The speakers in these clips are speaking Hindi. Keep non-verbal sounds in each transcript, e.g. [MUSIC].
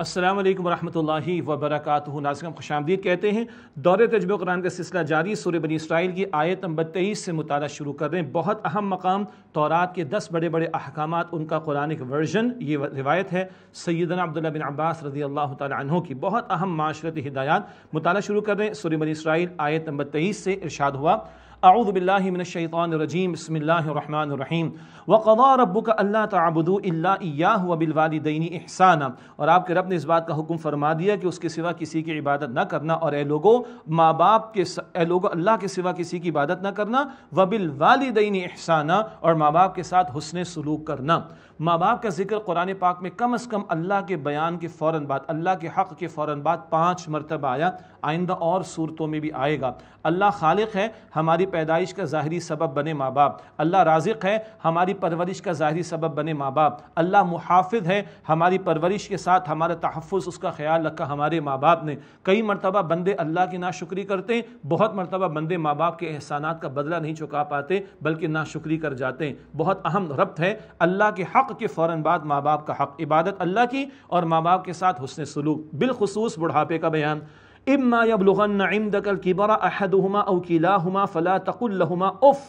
असलम वरहमल वबरक नाजिम खुशामदीद कहते हैं दौरे तजब कुरान का सिलसिला जारी सूर बनी इसराइल की आयत नंबर तेईस से मुताल शुरू कर रहे हैं बहुत अहम मकाम तौरात के दस बड़े बड़े अहकाम उनका कुरानिक वर्जन ये रिवायत है सैदना अब्दुल्ला बिन अब्बास रजी अल्लाह तहों की बहुत अहम माशरती हिदायत मुताल शुरू कर रहे हैं सूर बनी इसराइल आयत नंबर तेईस से इर्शाद हुआ अऊद बिल्लाशैतरजीम बसमीम वक़ा रब्बुक अल्लाह तबदू अल्ला बिलवालदेनी एहसाना और आपके रब ने इस बात का हुक्म फरमा दिया कि उसके सिवा किसी की इबादत न करना और ए लोगों माँ बाप के ए लोगों अल्लाह के सिवा किसी की इबादत न करना व बिलवालदेनी एहसाना और माँ बाप के साथ हुसन सलूक करना माँ बाप का जिक्र कुरान पाक में कम अज़ कम अल्लाह के बयान के फ़ौर बाद अल्लाह के हक़ के फ़ौर बाद पाँच मरतबा आया आइंदा और सूरतों में भी आएगा अल्लाह खालिक है हमारी पैदाइश का ज़ाहरी सबब बने माँ बाप अल्लाह राजिक है हमारी परवरिश का ज़ाहरी सबब बने माँ बाप अल्लाह मुहाफ़ है हमारी परवरिश के साथ हमारा तहफ़ उसका ख्याल रखा हमारे माँ बाप ने कई मरतबा बंदे अल्लाह की नाशुक्री करते हैं बहुत मरतबा बंदे माँ बाप के एहसाना का बदला नहीं चुका पाते बल्कि नाशुक्री कर जाते हैं बहुत अहम रब्त है अल्लाह के हक़ हक़ के फ़ौर बाद माँ बाप का हक़ इबादत अल्लाह की और माँ बाप के साथ हुसन सलूक बिलखसूस बुढ़ापे का बयान इम्मा यबलगन इमदकल किबरा अवकीला अवकीलाहुमा फ़ला तकुल्लहुमा उफ़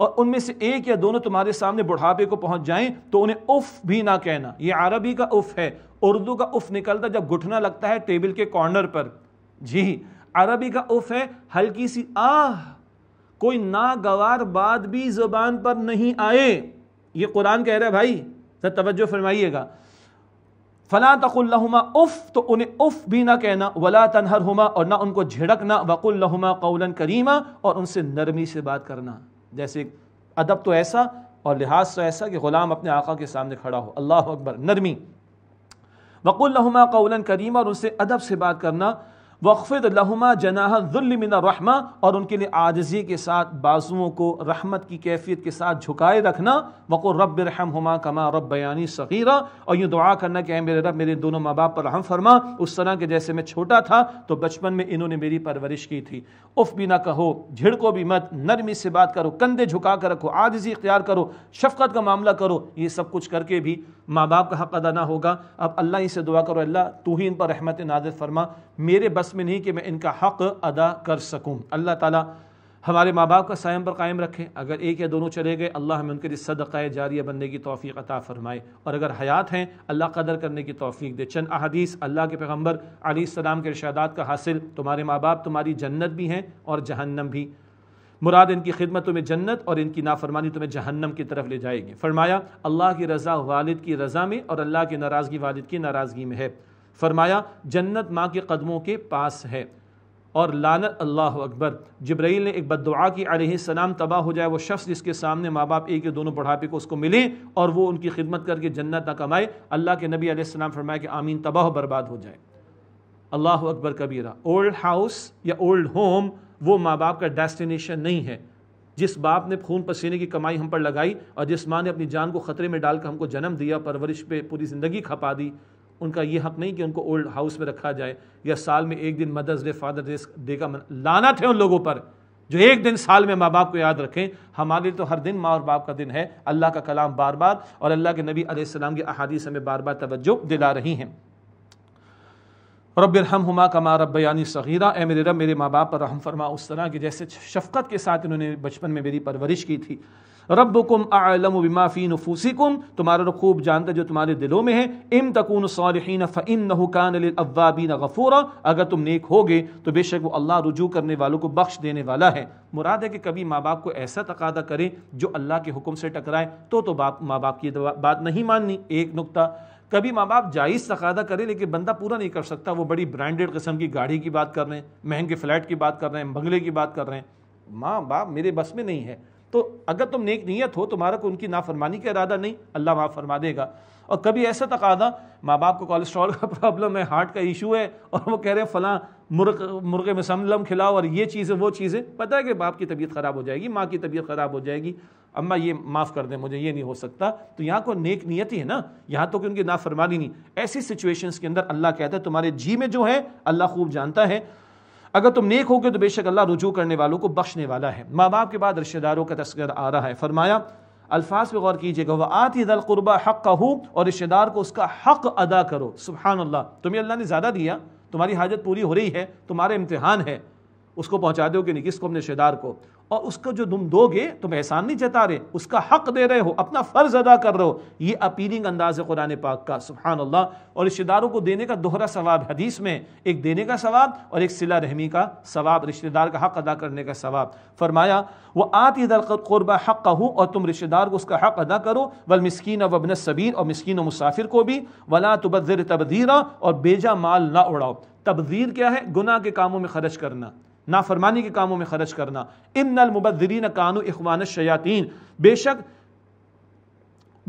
और उनमें से एक या दोनों तुम्हारे सामने बुढ़ापे को पहुंच जाएं तो उन्हें उफ़ भी ना कहना ये अरबी का उफ़ है उर्दू का उफ़ निकलता जब घुटना लगता है टेबल के कॉर्नर पर जी अरबी का उफ़ है हल्की सी आह कोई नागवार बात भी ज़ुबान पर नहीं आए ये कुरान कह रहा है भाई सर तवज्जो फरमाइएगा फ़ला तकुल्लहुमा उफ़ तो उन्हें उफ़ भी ना कहना वला तनहर हुमा और ना उनको झिड़कना वकुल्लहुमा कौलन करीमा और उनसे नरमी से बात करना जैसे अदब तो ऐसा और लिहाज तो ऐसा कि ग़ुलाम अपने आका के सामने खड़ा हो अल्लाह अकबर नरमी वकुल्लहुमा कौलन करीमा और उनसे अदब से बात करना वक्फ लहुमा जनाहमिन रहमा और उनके लिए आजजी के साथ बाजुओं को रहमत की कैफियत के साथ झुकाए रखना वक़ो रब रहम हुमा कमा रब बयानी सगीरा और यूँ दुआ करना कि मेरे रब मेरे दोनों माँ बाप पर रहम फरमा उस तरह के जैसे मैं छोटा था तो बचपन में इन्होंने मेरी परवरिश की थी उफ़ भी ना कहो झिड़को भी मत नरमी से बात करो कंधे झुका कर रखो आजजी इख्तियार करो शफकत का मामला करो ये सब कुछ करके भी माँ बाप का हक अदा ना होगा अब अल्लाह ही से दुआ करो अल्लाह तू ही इन पर रहमत नाजर फरमा मेरे बस बस में नहीं कि मैं इनका हक़ अदा कर सकूँ अल्लाह ताला हमारे माँ बाप का सायम पर कायम रखें अगर एक या दोनों चले गए अल्लाह हमें उनके लिए सदक़ा जारिया बनने की तौफीक अता फ़रमाए और अगर हयात हैं अल्लाह कदर करने की तौफीक दे चंद अहदीस अल्लाह के पैगम्बर सलाम के इर्शादात का हासिल तुम्हारे माँ बाप तुम्हारी जन्नत भी हैं और जहन्नम भी मुराद इनकी खिदमत तुम्हें जन्नत और इनकी नाफरमानी तुम्हें जहन्नम की तरफ ले जाएगी फरमाया अल्लाह की रज़ा वालिद की रज़ा में और अल्लाह की नाराज़गी वालिद की नाराज़गी में है फरमाया जन्नत माँ के कदमों के पास है और लानत अल्लाह अकबर जब्राइल ने एक बददुआ की सलाम तबाह हो जाए वो शख्स जिसके सामने माँ बाप एक या दोनों बुढ़ापे को उसको मिले और वो उनकी खिदमत करके जन्नत ना कमाए अल्लाह के नबी आसमाम फरमाए कि आमीन तबाह बर्बाद हो जाए अल्लाह अकबर कबीरा ओल्ड हाउस या ओल्ड होम वो माँ बाप का डेस्टिनेशन नहीं है जिस बाप ने खून पसीने की कमाई हम पर लगाई और जिस माँ ने अपनी जान को ख़तरे में डालकर हमको जन्म दिया परवरिश पे पूरी ज़िंदगी खपा दी उनका ये हक नहीं कि उनको ओल्ड हाउस में रखा जाए या साल में एक दिन mother's day father day day का लाना थे उन लोगों पर जो एक दिन साल में माँ बाप को याद रखें हमारे लिए तो हर दिन माँ और बाप का दिन है अल्लाह का कलाम बार बार और अल्लाह के नबी आसमाम की अहादीस हमें बार बार तवज्जो दिला रही हैं हम हमा कमा यानी सगीरा ए मेरे रब मेरे माँ बाप पर रहम फरमा उस तरह की जैसे शफकत के साथ इन्होंने बचपन में मेरी परवरिश की थी रब कुम आलम बिमाफ़ी नफूसिकुम तुम्हारा रब खूब जानता जो तुम्हारे दिलों में है इम तकून सालहीन फ़िन नकान अव्वाबीन गफूरा अगर तुम नेक गए तो बेशक वो अल्लाह रुजू करने वालों को बख्श देने वाला है मुराद है कि कभी माँ बाप को ऐसा तकादा करें जो अल्लाह के हुक्म से टकराए तो तो बाप माँ बाप की बात नहीं माननी एक नुकता कभी माँ बाप जायज़ तकादा करे लेकिन बंदा पूरा नहीं कर सकता वो बड़ी ब्रांडेड किस्म की गाड़ी की बात कर रहे हैं महंगे फ्लैट की बात कर रहे हैं बंगले की बात कर रहे हैं माँ बाप मेरे बस में नहीं है तो अगर तुम नेक नीयत हो तुम्हारा को उनकी नाफरमानी का इरादा नहीं अल्लाह माफ़ फरमा देगा और कभी ऐसा तकादा माँ बाप को कोलेस्ट्रॉल का प्रॉब्लम है हार्ट का इशू है और वो कह रहे हैं फ़लाँ मुर्ग मुर्गे में समलम खिलाओ और ये चीज़ें वो चीज़ें पता है कि बाप की तबीयत ख़राब हो जाएगी माँ की तबीयत ख़राब हो जाएगी अम्मा ये माफ़ कर दें मुझे ये नहीं हो सकता तो यहाँ को नेक नीयत ही है ना यहाँ तो कि उनकी नाफरमानी नहीं ऐसी सिचुएशन के अंदर अल्लाह कहता है तुम्हारे जी में जो है अल्लाह खूब जानता है अगर तुम नेक होगे तो बेशक अल्लाह रुजू करने वालों को बख्शने वाला है माँ बाप के बाद रिश्तेदारों का तस्कर आ रहा है फरमाया अल्फाज पर गौर कीजिएगा वह आती दल कुरबा हक का हो और रिश्तेदार को उसका हक अदा करो सुबहान अल्लाह तुम्हें अल्लाह ने ज़्यादा दिया तुम्हारी हाजत पूरी हो रही है तुम्हारा इम्तहान है उसको दो दोगे नहीं किसको अपने रिश्तेदार को और उसको जो तुम दोगे तुम एहसान नहीं जता रहे उसका हक दे रहे हो अपना फ़र्ज़ अदा कर रहे हो ये अपीलिंग अंदाज है कुरान पाक का सुबहान अल्लाह और रिश्तेदारों को देने का दोहरा सवाब हदीस में एक देने का सवाब और एक सिला रहमी का सवाब रिश्तेदार का हक अदा करने का सवाब फरमाया वह आती दरकरबा हक का हूँ और तुम रिश्तेदार को उसका हक अदा करो वल मस्किन वबन सबीर और मिसकिन व मुसाफिर को भी वला तबदर तबदीरा और बेजा माल ना उड़ाओ तबदीर क्या है गुनाह के कामों में खर्च करना नाफरमानी के कामों में खर्च करना इन कानू इखवान शयातीन बेशक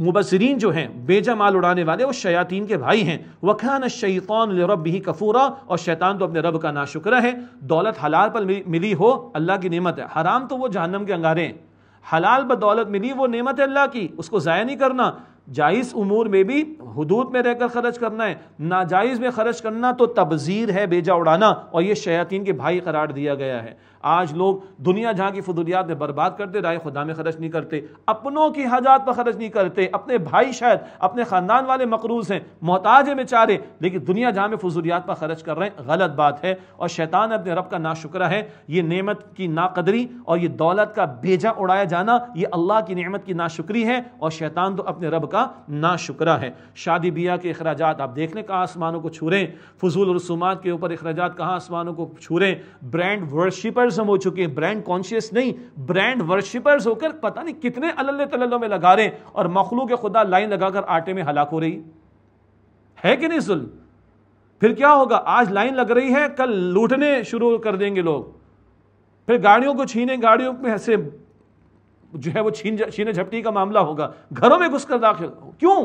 मुबसरीन जो हैं बेजा माल उड़ाने वाले वो शयातीन के भाई हैं वखान शैतान रब ही कफूरा और शैतान तो अपने रब का नाशुक्र है दौलत हलाल पर मिली हो अल्लाह की नेमत है हराम तो वो जहनम के अंगारे हैं हलाल दौलत मिली वो नेमत है अल्लाह की उसको ज़ाया नहीं करना जायज़ उमूर में भी हदूद में रहकर खर्च करना है नाजायज़ में खर्च करना तो तबज़ीर है बेजा उड़ाना और ये शयातीन के भाई करार दिया गया है आज लोग दुनिया जहाँ की फजूलियात में बर्बाद करते राय खुदा में खर्च नहीं करते अपनों की हाजात पर खर्च नहीं करते अपने भाई शायद अपने ख़ानदान वाले मकरूज हैं मोहताज बेचारे लेकिन दुनिया जहाँ में फजूलियात पर खर्च कर रहे हैं गलत बात है और शैतान अपने रब का नाशुक्र है ये नेमत की नाकदरी और ये दौलत का बेजा उड़ाया जाना ये अल्लाह की नेमत की नाशुक्री है और शैतान तो अपने रब का नाशुक्रा है शादी बिया के अखराज आप देख लें कहाँ आसमानों को छू रहे फजूल रसूमात के ऊपर अखराज कहाँ आसमानों को छू रहे ब्रांड वर्शिपर वर्शिपर्स हम हो चुके हैं ब्रांड कॉन्शियस नहीं ब्रांड वर्शिपर्स होकर पता नहीं कितने अल्ल तल्लों में लगा रहे हैं और मखलू के खुदा लाइन लगाकर आटे में हलाक हो रही है कि नहीं सुल फिर क्या होगा आज लाइन लग रही है कल लूटने शुरू कर देंगे लोग फिर गाड़ियों को छीने गाड़ियों में से जो है वो छीन छीने झपटी का मामला होगा घरों में घुसकर दाखिल क्यों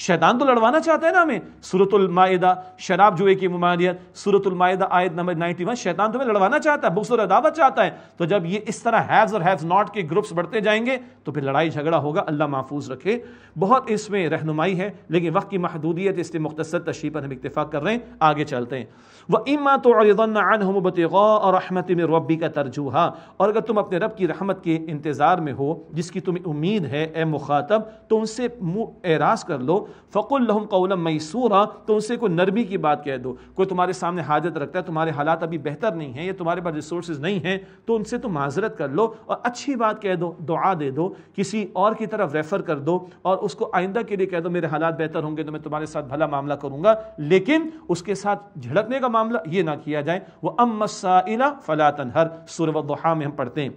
शैतान तो लड़वाना चाहता है ना हमें सूरतुलमादा शराब जुए की ममानियत सूरतुलमादा आयत नंबर वन शैतान तुम्हें लड़वाना चाहता है बुक्सर अदावत चाहता है तो जब ये इस तरह हैव्स और हैव्स नॉट के ग्रुप्स बढ़ते जाएंगे तो फिर लड़ाई झगड़ा होगा अल्लाह महफूज रखे बहुत इसमें रहनुमाई है लेकिन वक्त की महदूदियत इसलिए मुख्तर तशरी पर हम इतफाक़ कर रहे हैं आगे चलते हैं व इमा तो रहमत रबी का तरजूहा और अगर तुम अपने रब की रहमत के इंतज़ार में हो जिसकी तुम्हें उम्मीद है ए मुखातब तो उनसे मुँह एराज कर लो फ़कुल्लम कौलम मैसूरा तो उनसे कोई नरमी की बात कह दो कोई तुम्हारे सामने हाजत रखता है तुम्हारे हालात अभी बेहतर नहीं है या तुम्हारे पास रिसोर्स नहीं हैं तो उनसे तुम माजरत कर लो और अच्छी बात कह दो दुआ दे दो किसी और की तरफ रेफ़र कर दो और उसको आइंदा के लिए कह दो मेरे हालात बेहतर होंगे तो मैं तुम्हारे साथ भला मामला करूँगा लेकिन उसके साथ झड़कने का मामला ये ना किया जाए वह अमसाइला हर सुर वहा में हम पढ़ते हैं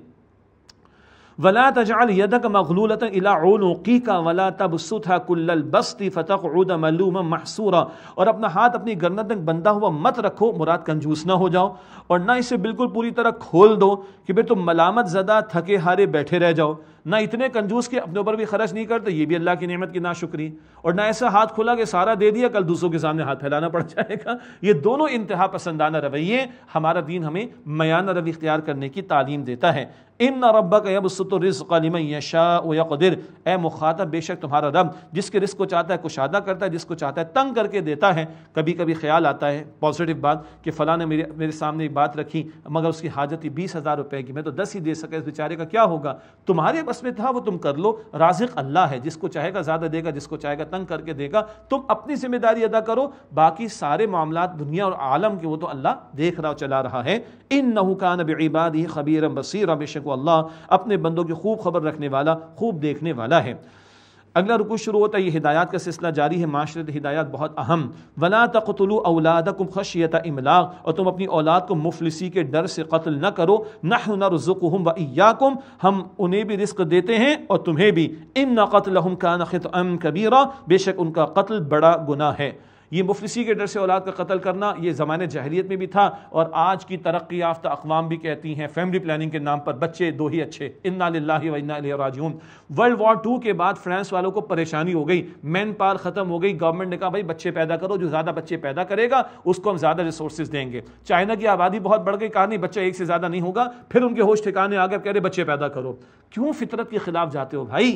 वला तजाल यदक मखलूलत इलाकी का वला तब सुथा कुल्लल बस्ती फ़तक उद मलूम महसूरा और अपना हाथ अपनी गर्दन तक बंधा हुआ मत रखो मुराद कंजूस ना हो जाओ और ना इसे बिल्कुल पूरी तरह खोल दो कि भाई तुम मलामत ज़दा थके हारे बैठे रह जाओ ना इतने कंजूस के अपने ऊपर भी खर्च नहीं करते ये भी अल्लाह की नेमत की ना शुक्री और ना ऐसा हाथ खुला कि सारा दे दिया कल दूसरों के सामने हाथ फैलाना पड़ जाएगा ये दोनों इंतहा पसंदाना रवैये हमारा दीन हमें मयान रवि इख्तियार करने की तालीम देता है इन न रब्बा का यबसतरम यशादिर ए मुखातब बेशक तुम्हारा रब जिसके रिस्क को चाहता है कुशादा करता है जिसको चाहता है तंग करके देता है कभी कभी ख्याल आता है पॉजिटिव बात कि फ़लाँ ने मेरे मेरे सामने एक बात रखी मगर उसकी हाजत ही बीस हज़ार रुपये की मैं तो दस ही दे सका इस बेचारे का क्या होगा तुम्हारे आपस में था वो तुम कर लो राजिक अल्लाह है जिसको चाहेगा ज़्यादा देगा जिसको चाहेगा तंग करके देगा तुम अपनी जिम्मेदारी अदा करो बाकी सारे मामला दुनिया और आलम के वो तो अल्लाह देख रहा चला रहा है इन नहुका नब इबाद ही खबीर बसीर बेशक अल्लाह अपने बंदों की खूब खबर रखने वाला खूब देखने वाला है अगला रुकू शुरू होता है ये हिदायत का सिलसिला जारी है माशरत हिदायत बहुत अहम वला तकतलु औलादकुम खशियत इमलाक और तुम अपनी औलाद को मुफलिसी के डर से कत्ल न करो नह व इयाकुम हम उन्हें भी रिस्क देते हैं और तुम्हें भी इम न कत्ल का नखत अम कबीरा बेशक उनका कत्ल बड़ा गुना है ये मुफलिसी के डर से औलाद का कत्ल करना ये ज़माने जहरीत में भी था और आज की तरक्की याफ्ता अकवाम भी कहती हैं फैमिली प्लानिंग के नाम पर बच्चे दो ही अच्छे इन्ना लाजून वर्ल्ड वॉर टू के बाद फ्रांस वालों को परेशानी हो गई मैन पावर ख़त्म हो गई गवर्नमेंट ने कहा भाई बच्चे पैदा करो जो ज़्यादा बच्चे पैदा करेगा उसको हम ज़्यादा रिसोर्स देंगे चाइना की आबादी बहुत बढ़ गई कहा नहीं बच्चा एक से ज़्यादा नहीं होगा फिर उनके होश ठिकाने आकर कह रहे बच्चे पैदा करो क्यों फितरत के खिलाफ जाते हो भाई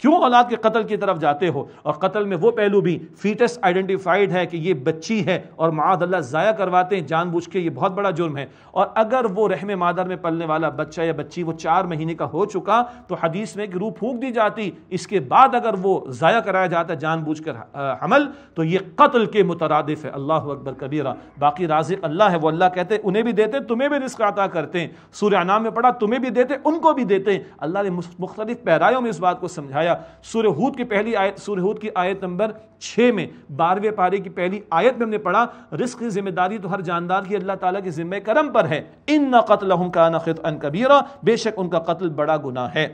क्यों औलाद के कत्ल की तरफ जाते हो और कत्ल में वो पहलू भी फीटस आइडेंटिफाइड है कि ये बच्ची है और माद अल्लाह ज़ाया करवाते हैं जानबूझ के ये बहुत बड़ा जुर्म है और अगर वो रहम मादर में पलने वाला बच्चा या बच्ची वो चार महीने का हो चुका तो हदीस में एक रूह फूक दी जाती इसके बाद अगर वो ज़ाया कराया जाता जानबूझ कर हमल तो ये कत्ल के मुतरदफ है अल्लाह अकबर कबीरा बाकी राजिक अल्लाह है वो अल्लाह कहते उन्हें भी देते तुम्हें भी रिस्क अता करते हैं सूर्य नाम में पढ़ा तुम्हें भी देते उनको भी देते अल्लाह ने मुख्तलिफ पैरायों में इस बात को समझाया आया सूर्यहूद की पहली आयत सूर्यहूद की आयत नंबर छः में बारहवें पारे की पहली आयत में हमने पढ़ा रिस्क की जिम्मेदारी तो हर जानदार की अल्लाह ताला के ज़िम्मे करम पर है इन न कत्ल का खत अन कबीरा बेशक उनका कत्ल बड़ा गुना है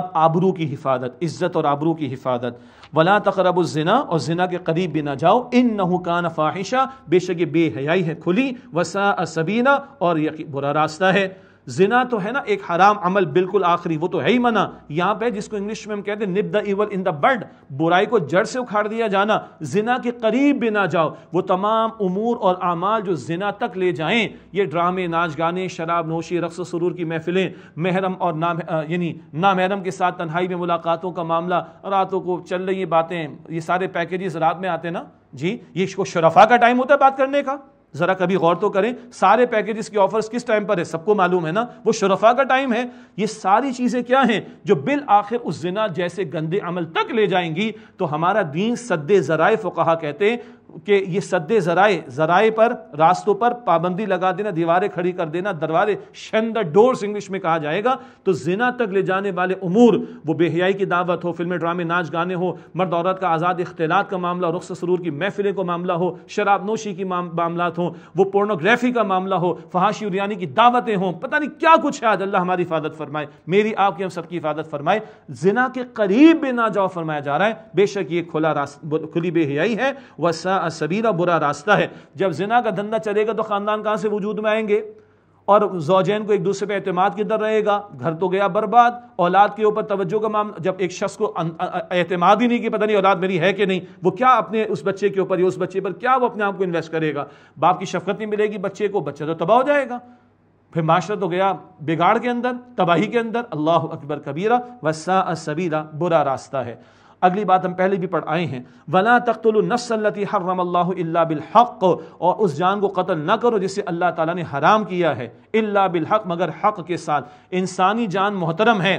अब आबरू की हिफाजत इज़्ज़त और आबरू की हिफाजत वला तकरबुलजना और जना के करीब भी ना जाओ इन नहुकान फाहिशा बेशक ये बेहयाई है खुली वसा असबीना और यकी बुरा रास्ता है जिना तो है ना एक हराम अमल बिल्कुल आखिरी वो तो है ही मना यहाँ पे जिसको इंग्लिश में हम कहते हैं nip the evil in the bird बुराई को जड़ से उखाड़ दिया जाना जिना के करीब भी ना जाओ वो तमाम उमूर और आमाल जो जिना तक ले जाएं ये ड्रामे नाच गाने शराब नोशी रक्स सुरूर की महफिलें महरम और नाम यानी ना महरम के साथ तन्हाई में मुलाकातों का मामला रातों को चल रही बातें ये सारे पैकेजेस रात में आते हैं ना जी ये शराफा का टाइम होता है बात करने का ज़रा कभी गौर तो करें सारे पैकेजेस के ऑफर्स किस टाइम पर है सबको मालूम है ना वो शरफा का टाइम है ये सारी चीज़ें क्या हैं जो बिल आखिर उस जिना जैसे गंदे अमल तक ले जाएंगी तो हमारा दीन सद्दे ज़राए फ़ुकाहा कहते हैं कि ये सदे जराए जराए पर रास्तों पर पाबंदी लगा देना दीवारें खड़ी कर देना दरवाजे शन द डोर्स इंग्लिश में कहा जाएगा तो जिना तक ले जाने वाले उमूर वो बेहियाई की दावत हो फिल्में ड्रामे नाच गाने हो मर्द औरत का आज़ाद इख्तलात का मामला रुख सरूर की महफिलें का मामला हो शराब नोशी की मामला हों वो पोर्नोग्राफी का मामला हो फहाशी और यानी की दावतें हों पता नहीं क्या कुछ है आज अल्लाह हमारी हिफाजत फरमाए मेरी आपकी हम सबकी हिफाजत फरमाए जिना के करीब भी ना जाओ फरमाया जा रहा है बेशक ये खुला खुली बेहियाई है वसा असबीरा बुरा रास्ता है जब जिना का धंधा चलेगा तो ख़ानदान कहाँ से वजूद में आएंगे और जोजैन को एक दूसरे पर अहतमाद किधर रहेगा घर तो गया बर्बाद औलाद के ऊपर तवज्जो का मामला जब एक शख्स को अहतमाद अं- अं- अं- ही नहीं कि पता नहीं औलाद मेरी है कि नहीं वो क्या अपने उस बच्चे के ऊपर या उस बच्चे पर क्या वो अपने आप को इन्वेस्ट करेगा बाप की शफकत नहीं मिलेगी बच्चे को बच्चा तो तबाह हो जाएगा फिर माशरा तो गया बिगाड़ के अंदर तबाही के अंदर अल्लाह अकबर कबीरा वसा सबीरा बुरा रास्ता है अगली बात हम पहले भी पढ़ आए हैं वला तख्तुल तख्तुलनसलती हर्रमल्ला बिलहक और उस जान को कत्ल न करो जिसे अल्लाह ताला ने हराम किया है इल्ला बिलहक मगर हक के साथ इंसानी जान मोहतरम है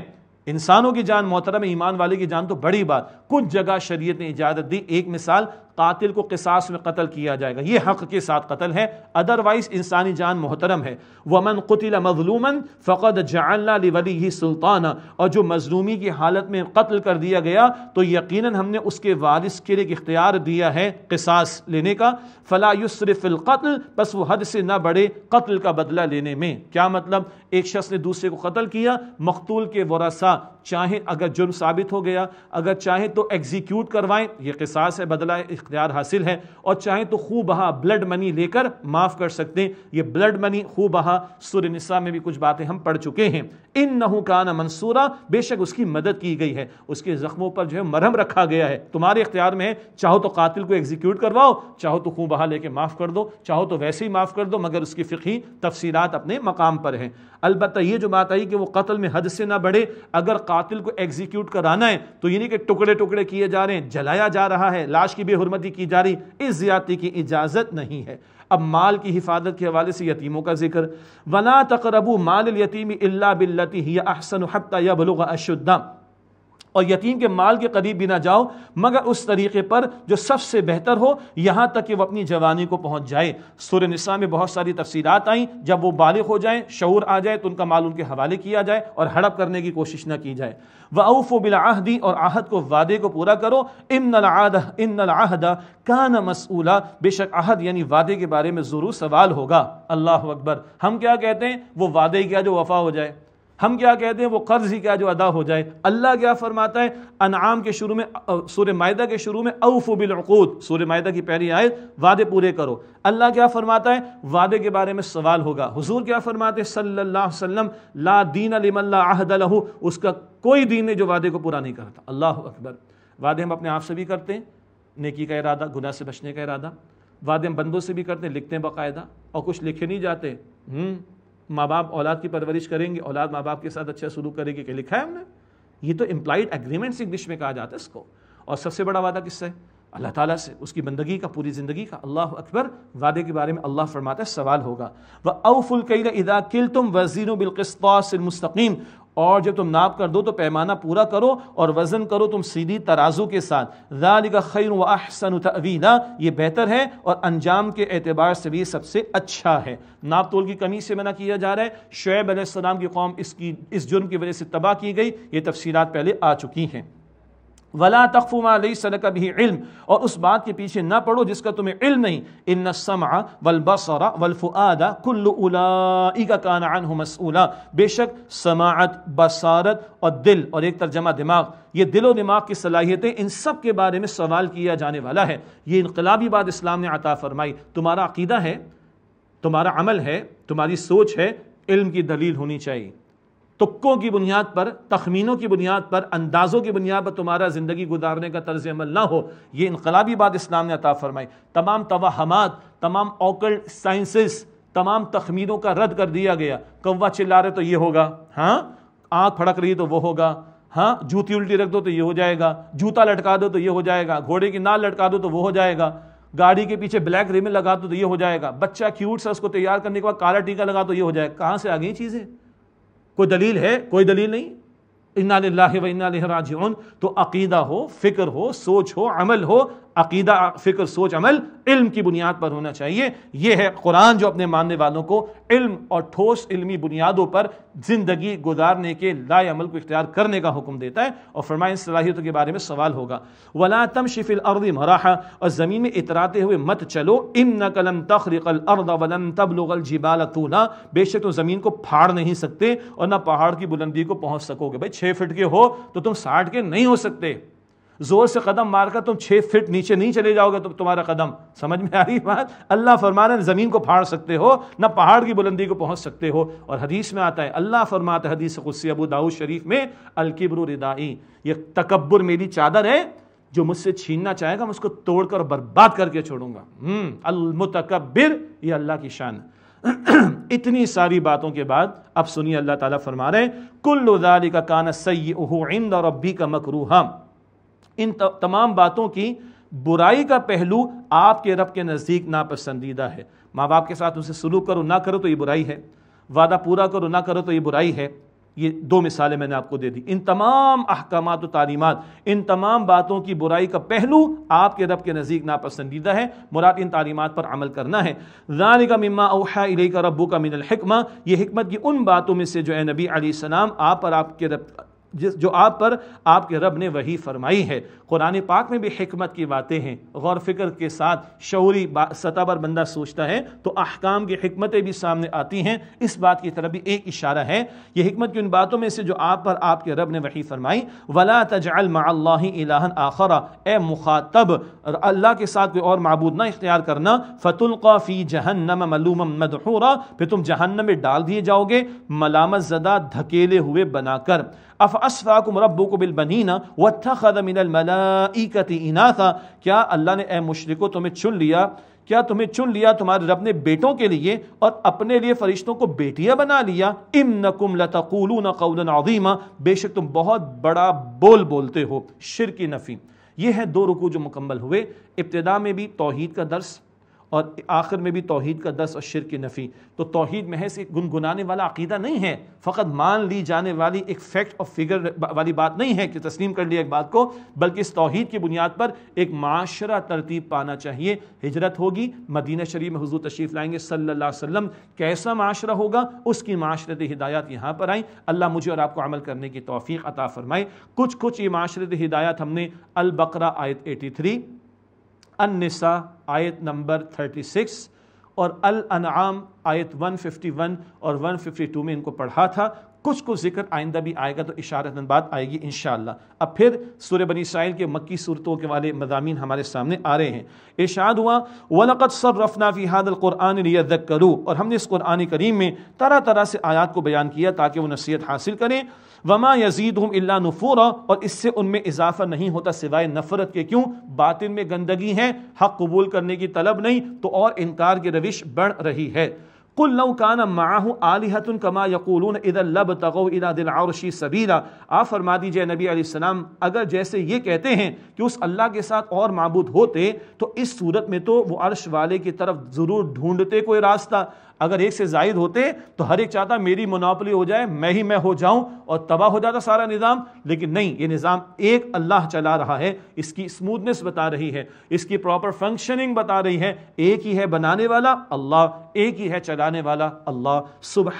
इंसानों की जान मोहतरम ईमान वाले की जान तो बड़ी बात कुछ जगह शरीयत ने इजाज़त दी एक मिसाल कातिल को किसास में कत्ल किया जाएगा ये हक के साथ कत्ल है अदरवाइज इंसानी जान मोहतरम है वमन कतिल मजलूमन फ़कत जल्ली वली सुल्ताना और जो मजलूमी की हालत में कत्ल कर दिया गया तो यकीन हमने उसके वारिस के लिए इख्तियार दिया है किसास लेने का फ़ला युसरफिल कत्ल बस वो हद से ना बढ़े कत्ल का बदला लेने में क्या मतलब एक शख्स ने दूसरे को कत्ल किया मकतूल के वरासा चाहे अगर जुर्म साबित हो गया अगर चाहे तो एग्जीक्यूट करवाएं यह किसास है बदला इख्तियार हासिल है और चाहें तो खूब बहा ब्लड मनी लेकर माफ़ कर सकते हैं ये ब्लड मनी खूब बहा सुर निसा में भी कुछ बातें हम पढ़ चुके हैं इन नहू कान मंसूरा बेशक उसकी मदद की गई है उसके ज़ख्मों पर जो है मरहम रखा गया है तुम्हारे इख्तियार में है चाहो तो कातिल को एग्जीक्यूट करवाओ चाहो तो खूब बहा लेके माफ़ कर दो चाहो तो वैसे ही माफ़ कर दो मगर उसकी फ़िकी तफसीरात अपने मकाम पर हैं अलबत्त ये जो बात आई कि वो कत्ल में हद से ना बढ़े अगर कातिल को एग्जीक्यूट कराना है तो ये नहीं कि टुकड़े टुकड़े किए जा रहे हैं जलाया जा रहा है लाश की बेहरमत अनुमति की जा रही इस ज्यादा की इजाज़त नहीं है अब माल की हिफाजत के हवाले से यतीमों का जिक्र वना तकरबू माल यतीम अल्ला बिल्लती ही अहसन हत्या बलुग अशुद्दम और यतीम के माल के करीब भी ना जाओ मगर उस तरीके पर जो सबसे बेहतर हो यहाँ तक कि वह अपनी जवानी को पहुँच जाए सूर्य निस्सा में बहुत सारी तफसीर आई जब वो बालिग हो जाए शूर आ जाए तो उनका माल उनके हवाले किया जाए और हड़प करने की कोशिश ना की जाए वाऊफ़ो बिलाहदी और आहद को वादे को पूरा करो इमनद आहद का न मसूला बेशक आहद यानी वादे के बारे में ज़रूर सवाल होगा अल्लाह अकबर हम क्या कहते हैं वो वादे क्या जो वफा हो जाए हम क्या कहते हैं वो कर्ज ही क्या जो अदा हो जाए अल्लाह क्या फरमाता है अनाम के शुरू में सूर मायदा के शुरू में अऊफ बिलकूत सूर मायदा की पहली आयत वादे पूरे करो अल्लाह क्या फरमाता है वादे के बारे में सवाल होगा हुजूर क्या फरमाते सल्लल्लाहु अलैहि वसल्लम ला दीन अहदलहू उसका कोई दीन है जो वादे को पूरा नहीं करता अल्लाह अकबर वादे हम अपने आप से भी करते हैं नेकी का इरादा गुनाह से बचने का इरादा वादे हम बंदों से भी करते हैं लिखते हैं बाकायदा और कुछ लिखे नहीं जाते हम्म। माँ बाप औलाद की परवरिश करेंगे औलाद माँ बाप के साथ अच्छा सलूक करेगी क्या लिखा है हमने ये तो इम्प्लाइड एग्रीमेंट्स इंग्लिश में कहा जाता है इसको और सबसे बड़ा वादा किससे अल्लाह ताला से उसकी बंदगी का पूरी ज़िंदगी का अल्लाह अकबर वादे के बारे में अल्लाह फरमाता है सवाल होगा वह अवफुल कई इदा किल तुम वजीन मुस्तकीम और जब तुम नाप कर दो तो पैमाना पूरा करो और वज़न करो तुम सीधी तराजू के साथ का खैर व अहसन ये बेहतर है और अंजाम के एतबार से भी सबसे अच्छा है नाप तोल की कमी से मना किया जा रहा है शुएब अलैहिस्सलाम की कौम इसकी इस जुर्म की वजह से तबाह की गई ये तफसीत पहले आ चुकी हैं वला तखफुमा लई सनक भी इल्म और उस बात के पीछे ना पढ़ो जिसका तुम्हें इल्म नहीं इन समा वल बसरा वल फ़ुआदा का कान मसूला बेशक समात बसारत और दिल और एक तर्जमा दिमाग ये दिलो दिमाग की सलाहियतें इन सब के बारे में सवाल किया जाने वाला है ये इनकलाबी बात इस्लाम ने अता फरमाई तुम्हारा अकीदा है तुम्हारा अमल है तुम्हारी सोच है इल्म की दलील होनी चाहिए तुक्कों की बुनियाद पर तखमीनों की बुनियाद पर अंदाज़ों की बुनियाद पर तुम्हारा ज़िंदगी गुजारने का तर्ज अमल ना हो ये इनकलाबी बात इस्लाम ने अता फ़रमाई तमाम तोहमात तमाम ओकल साइंसेस तमाम तखमीनों का रद्द कर दिया गया कौवा चिल्ला रहे तो ये होगा हाँ आँख फड़क रही तो वह होगा हाँ जूती उल्टी रख दो तो ये हो जाएगा जूता लटका दो तो ये हो जाएगा घोड़े की नाल लटका दो तो वो हो जाएगा गाड़ी के पीछे ब्लैक रिमिल लगा दो तो ये हो जाएगा बच्चा क्यूट सा उसको तैयार करने के बाद काला टीका लगा तो ये हो जाएगा कहाँ से आ गई चीज़ें कोई दलील है कोई दलील नहीं इन्ना व इन्ना राजन तो अकीदा हो फ़िक्र हो सोच हो अमल हो अकीदा फ़िक्र सोच अमल इल्म की बुनियाद पर होना चाहिए यह है कुरान जो अपने मानने वालों को इल्म और ठोस इल्मी बुनियादों पर ज़िंदगी गुजारने के लाए अमल को इख्तियार करने का हुक्म देता है और फरमाइन सलाहियतों के बारे में सवाल होगा वला तम शिफिल अर्द मराहा और ज़मीन में इतराते हुए मत चलो इम न कलम तखरिकल अर्द वलम तबलगल जिबाल ना बेशक तुम ज़मीन को फाड़ नहीं सकते और ना पहाड़ की बुलंदी को पहुँच सकोगे भाई छः फिट के हो तो तुम साठ के नहीं हो सकते जोर से कदम मारकर तुम छः फिट नीचे नहीं चले जाओगे तो तुम्हारा कदम समझ में आ रही बात अल्लाह फरमान ज़मीन को फाड़ सकते हो ना पहाड़ की बुलंदी को पहुँच सकते हो और हदीस में आता है अल्लाह फरमाता है हदीस खुशी अबू दाऊद शरीफ में अलकिबर रिदाई ये तकबर मेरी चादर है जो मुझसे छीनना चाहेगा मैं उसको तोड़कर और बर्बाद करके छोड़ूंगा हम्म, अलमुतकबिर ये अल्लाह की शान [CLEARS THROAT] इतनी सारी बातों के बाद अब सुनिए अल्लाह ताला फरमा रहे कुल्लुदाली का सई सैद और रब्बी का हम इन तमाम बातों की बुराई का पहलू आपके रब के नज़दीक नापसंदीदा है माँ बाप के साथ उनसे सलूक करो ना करो तो ये बुराई है वादा पूरा करो ना करो तो ये बुराई है ये दो मिसालें मैंने आपको दे दी इन तमाम अहकाम व तालीमत इन तमाम बातों की बुराई का पहलू आपके रब के नज़दीक नापसंदीदा है मुराद इन तालीमत पर अमल करना है जान का मम्मा ओहा का रबू का ये हमत की उन बातों में से जो है नबी सलाम आप पर आपके रब जिस जो आप पर आपके रब ने वही फरमाई है कुरान पाक में भी हमत की बातें हैं गौर फिक्र के साथ शौरी सतह पर बंदा सोचता है तो अहकाम की हमतें भी सामने आती हैं इस बात की तरफ भी एक इशारा है ये हमत की उन बातों में से जो आप पर आपके रब ने वही फरमाई वला तजाल माल्लाहन आखरा ए मुखातब अल्लाह के साथ कोई और मबूद ना इख्तियार करना फतुल्का फ़ी जहन्नम मलूम मदहूरा फिर तुम जहन्नम में डाल दिए जाओगे मलामत ज़दा धकेले हुए बनाकर अफ असफ़ाकुम रब्बू को बिलबनीना व थद मिनलमलाकत इनाथा क्या अल्लाह ने ए मुशरको तुम्हें चुन लिया क्या तुम्हें चुन लिया तुम्हारे रब ने बेटों के लिए और अपने लिए फरिश्तों को बेटियाँ बना लिया इम नकुम लतकूलू न कौलन अजीमा बेशक तुम बहुत बड़ा बोल बोलते हो शिर की नफ़ी ये है दो रुकू जो मुकम्मल हुए इब्तदा में भी तोहद का दर्स और आखिर में भी तोहहीद का दस और शिर की नफ़ी तो तोहहीद महज एक गुनगुनाने वाला अकीदा नहीं है फ़कत मान ली जाने वाली एक फैक्ट और फिगर वाली बात नहीं है कि तस्लीम कर लिया एक बात को बल्कि इस तोहहीद की बुनियाद पर एक माशरा तरतीब पाना चाहिए हिजरत होगी मदीना शरीफ में हजू तशरीफ़ लाएंगे सल्ला वसम कैसा माशरा होगा उसकी माशरत हिदायत यहाँ पर आई अल्लाह मुझे और आपको अमल करने की तोफ़ी अता फ़रमाए कुछ कुछ ये माशरत हिदायत हमने अलबकर आयत एटी थ्री अनसा आयत नंबर 36 और अल अनआम आयत 151 और 152 में इनको पढ़ा था कुछ को जिक्र आइंदा भी आएगा तो इशारत बात आएगी इन अब फिर सूर बनी इसराइल के मक्की सूरतों के वाले मजामी हमारे सामने आ रहे हैं इशाद हुआ वलकत सर रफना हादल क़ुरान करूँ और हमने इस कुरान करीम में तरह तरह से आयात को बयान किया ताकि वो नसीहत हासिल करें वमा यजीद हम अल्ला नफूरा और इससे उनमें इजाफा नहीं होता सिवाय नफरत के क्यों बातिन में गंदगी है हक कबूल करने की तलब नहीं तो और इनकार की रविश बढ़ रही है कुल नौकान माह आलिहतन कमा यकूल इधर लब तगो इला दिल आरशी सबीरा आप फरमा दीजिए नबी आसमाम अगर जैसे ये कहते हैं कि उस अल्लाह के साथ और मबूद होते तो इस सूरत में तो वो अर्श वाले की तरफ ज़रूर ढूंढते कोई रास्ता अगर एक से जायद होते तो हर एक चाहता मेरी मोनापली हो जाए मैं ही मैं हो जाऊं और तबाह हो जाता सारा निज़ाम लेकिन नहीं ये निज़ाम एक अल्लाह चला रहा है इसकी स्मूथनेस बता रही है इसकी प्रॉपर फंक्शनिंग बता रही है एक ही है बनाने वाला अल्लाह एक ही है चलाने वाला अल्लाह सुबह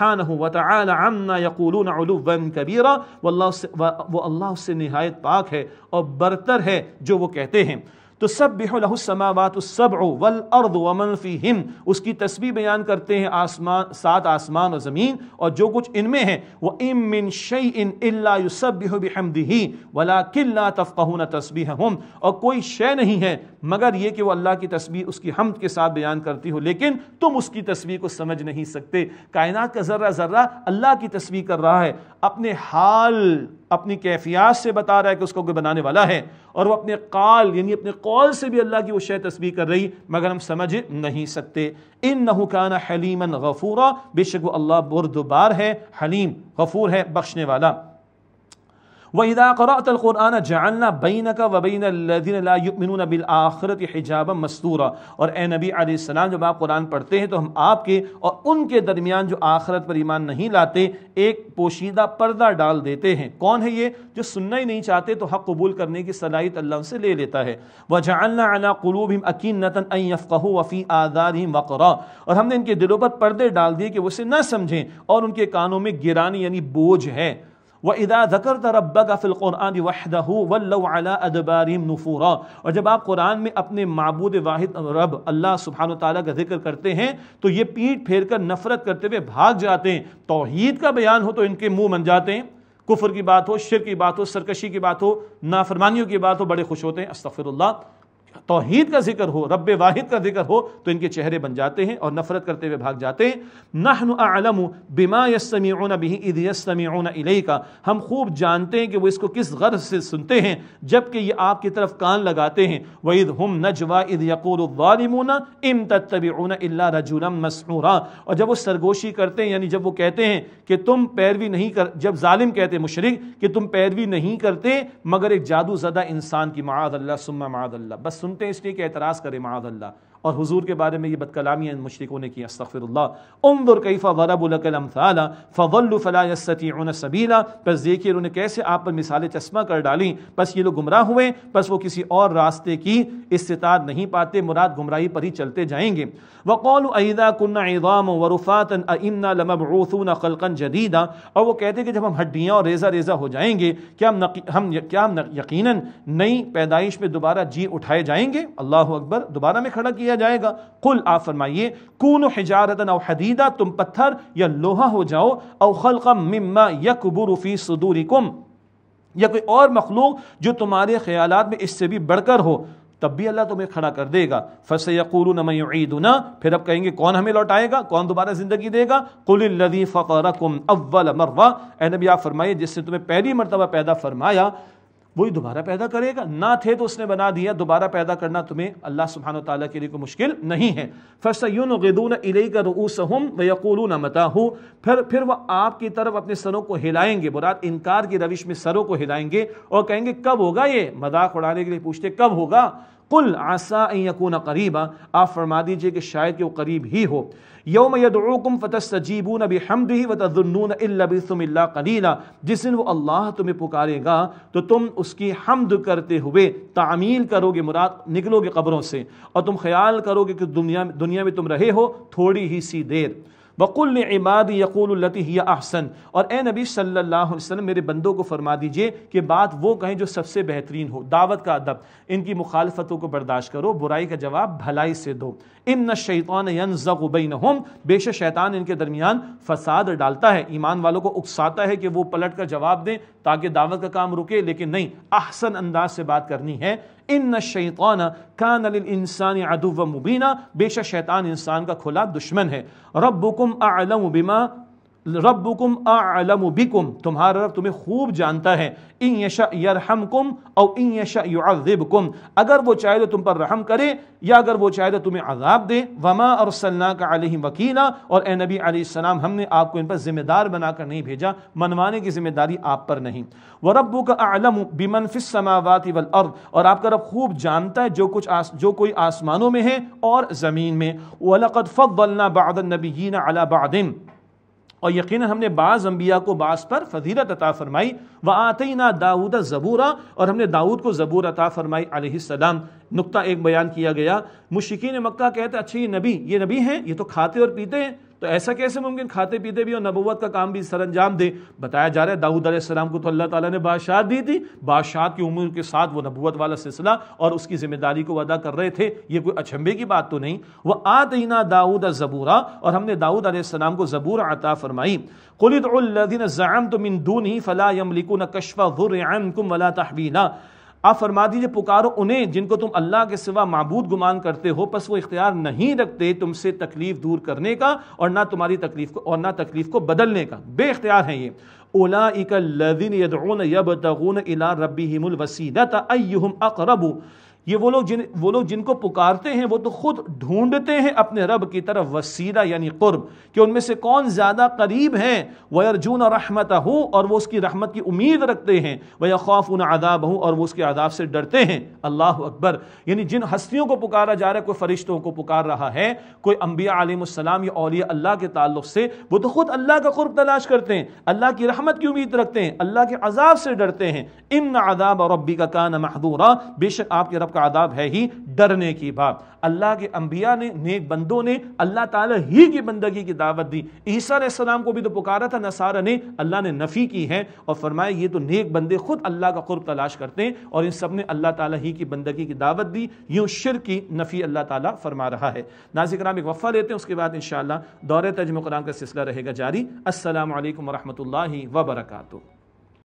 कबीरा वो अल्लाह उससे नहायत पाक है और बरतर है जो वो कहते हैं तो सब बिहलसमावत सब वल अर्द वमन फ़ी हिम उसकी तस्वीर बयान करते हैं आसमान सात आसमान और ज़मीन और जो कुछ इनमें है वह इम मिन शई इन अल्लासबहमदी वला किल्ला तफ़क़ून तस्बी हम और कोई शय नहीं है मगर ये कि वह अल्लाह की तस्वीर उसकी हमद के साथ बयान करती हो लेकिन तुम उसकी तस्वीर को समझ नहीं सकते कायनात का ज़र्रा ज़र्रा अल्लाह की तस्वीर कर रहा है अपने हाल अपनी कैफियात से बता रहा है कि उसको कोई बनाने वाला है और वो अपने काल यानी अपने कॉल से भी अल्लाह की वो शय तस्वीर कर रही मगर हम समझ नहीं सकते इन नहुकाना हलीमन गफूरा बेशक वो अल्लाह बुरदबार है हलीम गफूर है बख्शने वाला वहीदा क़ुरान जानना बैन का वबीन लामिन बिलआखरत हिजाब मस्तूरा और ए नबी आसमाम जब आप कुरान पढ़ते हैं तो हम आपके और उनके दरमियान जो आखरत पर ईमान नहीं लाते एक पोशीदा पर्दा डाल देते हैं कौन है ये जो सुनना ही नहीं चाहते तो हक़ कबूल करने की सलाहियत अल्लाह से ले लेता है वह जानना अला कलूब हिम अकीन नतन अफ़ू वफ़ी आज़ाद हिम वक़रा और हमने इनके दिलों पर पर्दे डाल दिए कि वो इसे ना समझें और उनके कानों में गिरानी यानी बोझ है वदा ज़कर तरबा का फ़िलक़ुरान वहदा वल्ला अदबारीम नफूरा और जब आप कुरान में अपने मबूद वाहिद रब अल्लाह सुबहान ताली का जिक्र करते हैं तो ये पीठ फेर कर नफरत करते हुए भाग जाते हैं तोहद का बयान हो तो इनके मुँह बन जाते हैं कुफर की बात हो शिर की बात हो सरकशी की बात हो नाफरमानियों की बात हो बड़े खुश होते हैं अस्तफ़िर तोहीद का जिक्र हो रब वाहिद का जिक्र हो तो इनके चेहरे बन जाते हैं और नफरत करते हुए भाग जाते हैं नहन आलम बिमा ओना बिही ईद ओना इले का हम खूब जानते हैं कि वो इसको किस गर्ज से सुनते हैं जबकि ये आपकी तरफ कान लगाते हैं वईद हम नजवा इद यकूलमूना इम तत्तबीना अल्ला रजुलम मसूरा और जब वो सरगोशी करते हैं यानी जब वो कहते हैं कि तुम पैरवी नहीं कर जब ालिम कहते हैं मुशरक कि तुम पैरवी नहीं करते मगर एक जादू जदा इंसान की माद अल्लाह सुम्मा माद अल्लाह बस सुनते हैं इसलिए कि एतराज़ करें माद और हुजूर के बारे में ये बदकलामियाँ मशरक़ों ने की अस्तफ़िरल्ला उमदुर कैफ़ा वरबुलकलमसाला फ़वल्ल फ़लासतीन सबीला बस देखिए उन्होंने कैसे आप पर मिसाल चश्मा कर डाली बस ये लोग गुमराह हुए बस वो किसी और रास्ते की इस्तात नहीं पाते मुराद गुमराही पर ही चलते जाएंगे वकौल अदा कन्ना इदाम वरुफ़ात अमना लमबूसून खलकन जदीदा और वो कहते हैं कि जब हम हड्डियाँ और रेजा रेजा हो जाएंगे क्या हम हम क्या हम यकीनन नई पैदाइश में दोबारा जी उठाए जाएंगे अल्लाह अकबर दोबारा में खड़ा किया दिया जाएगा कुल आप फरमाइए कून हिजारतन अव हदीदा तुम पत्थर या लोहा हो जाओ और खलकम मिम्मा सदूरी कुम या कोई और मखलूक जो तुम्हारे ख्याल में इससे भी बढ़कर हो तब भी अल्लाह तुम्हें खड़ा कर देगा फस यकूल नमईदना फिर अब कहेंगे कौन हमें लौटाएगा कौन दोबारा ज़िंदगी देगा कुल्लदी फ़कर अव्वल मरवा ए नबी आप फरमाइए जिसने तुम्हें पहली मरतबा पैदा फरमाया वही दोबारा पैदा करेगा ना थे तो उसने बना दिया दोबारा पैदा करना तुम्हें अल्लाह सुबहान तला के लिए कोई मुश्किल नहीं है फ़सयून इले का रूसहम वकूलू न मता फिर फिर वह आपकी तरफ अपने सरों को हिलाएंगे बुरात इनकार की रविश में सरों को हिलाएंगे और कहेंगे कब होगा ये मजाक उड़ाने के लिए पूछते कब होगा कुल आसा यकून करीबा आप फरमा दीजिए कि शायद कि वो करीब ही हो यौम यदुकुम फ़तस्तजीबून नबी हमदी वतुन्नून इल्लबिसमिल्ला कलीला जिस दिन वो अल्लाह तुम्हें पुकारेगा तो तुम उसकी हमद करते हुए तामील करोगे मुराद निकलोगे कब्रों से और तुम ख्याल करोगे कि दुनिया दुनिया में तुम रहे हो थोड़ी ही सी देर वक़ुल इबाद यक़ुलती अहसन और ए नबी सल्लल्लाहु अलैहि वसल्लम मेरे बंदों को फरमा दीजिए कि बात वो कहें जो सबसे बेहतरीन हो दावत का अदब इनकी मुखालफतों को बर्दाश्त करो बुराई का जवाब भलाई से दो इन न शैतान यन न होम बेश शैतान इनके दरमियान फसाद डालता है ईमान वालों को उकसाता है कि वो पलट कर जवाब दें ताकि दावत का काम रुके लेकिन नहीं अहसन अंदाज से बात करनी है इन शैतान कान इंसान अदुव मुबीना बेश शैतान इंसान का खुला दुश्मन है रबुकुम आलम बिमा रबुकुम बिकुम तुम्हारा रब तुम्हें खूब जानता है इन यशा कुम और इन यशा कुम अगर वो चाहे तो तुम पर रहम करे या अगर वो चाहे तो तुम्हें अजाब दे वमा और सल्ला का आलि वकीला और ए नबी आसमाम हमने आपको इन पर ज़िम्मेदार बनाकर नहीं भेजा मनवाने की जिम्मेदारी आप पर नहीं व रबू का आलम बिमनफ़िसमावात वल अर्द और आपका रब खूब जानता है जो कुछ आस, जो कोई आसमानों में है और ज़मीन में वलकद फ़लना नबी नबीना अला बादिन और यकीन हमने बाज़ अम्बिया को बास पर फजीलत अता फरमाई व आते ही ना दाऊद ज़बूरा और हमने दाऊद को ज़बूर अता फरमाई आलम नुकता एक बयान किया गया ने मक्का कहते अच्छे ये नबी ये नबी हैं ये तो खाते और पीते हैं तो ऐसा कैसे मुमकिन खाते पीते भी और नबूत का काम भी सर अंजाम दें बताया जा रहा है दाऊद आसमाम को तो अल्लाह ताला ने बादशाह दी थी बादशाह की उम्र के साथ वो नबूत वाला सिलसिला और उसकी जिम्मेदारी को अदा कर रहे थे ये कोई अचंभे की बात तो नहीं वह आतना दाऊद ज़बूरा और हमने दाऊद आसमाम को ज़बूर आता फरमाई कुलदीन ज़ाम तो मिन दून ही फ़ला यमलिकुन कशफ़ा वला तहवीला आप फरमा दीजिए पुकारो उन्हें जिनको तुम अल्लाह के सिवा मबूद गुमान करते हो बस वो इख्तियार नहीं रखते तुमसे तकलीफ दूर करने का और ना तुम्हारी तकलीफ को और ना तकलीफ को बदलने का बे इख्तियार हैं ये ओला इकलिन यदून यब तगुन इला रबी हिमुल वसीदत अकरबू ये वो लोग जिन वो लोग जिनको पुकारते हैं वो तो खुद ढूंढते हैं अपने रब की तरफ वसीला यानी कुर्ब कि उनमें से कौन ज़्यादा करीब हैं व अर्जुन रहमत हो और वो उसकी रहमत की उम्मीद रखते हैं व उन आदाब हो और वो उसके आदाब से डरते हैं अल्लाह अकबर यानी जिन हस्तियों को पुकारा जा रहा है कोई फ़रिश्तों को पुकार रहा है कोई अम्बिया आलिम या अलिया अल्लाह के ताल्लुक से वो तो खुद अल्लाह का कुर्ब तलाश करते हैं अल्लाह की रहमत की उम्मीद रखते हैं अल्लाह के अजाब से डरते हैं इम आदाब और रबी का कान महदूरा बेशक आपके रब का आदाब है ही डरने की बात अल्लाह के अम्बिया ने नेक बंदों ने अल्लाह ताला ही की बंदगी की दावत दी ईसा सलाम को भी तो पुकारा था नसारा ने अल्लाह ने नफ़ी की है और फरमाया ये तो नेक बंदे खुद अल्लाह का कुर्ब तलाश करते हैं और इन सब ने अल्लाह ताला ही की बंदगी की दावत दी यूँ शिर की नफ़ी अल्लाह ताला फरमा रहा है नाजिक राम एक वफ़ा लेते हैं उसके बाद इन दौर तजम कुरान का सिलसिला रहेगा जारी असल वरहमल वबरकू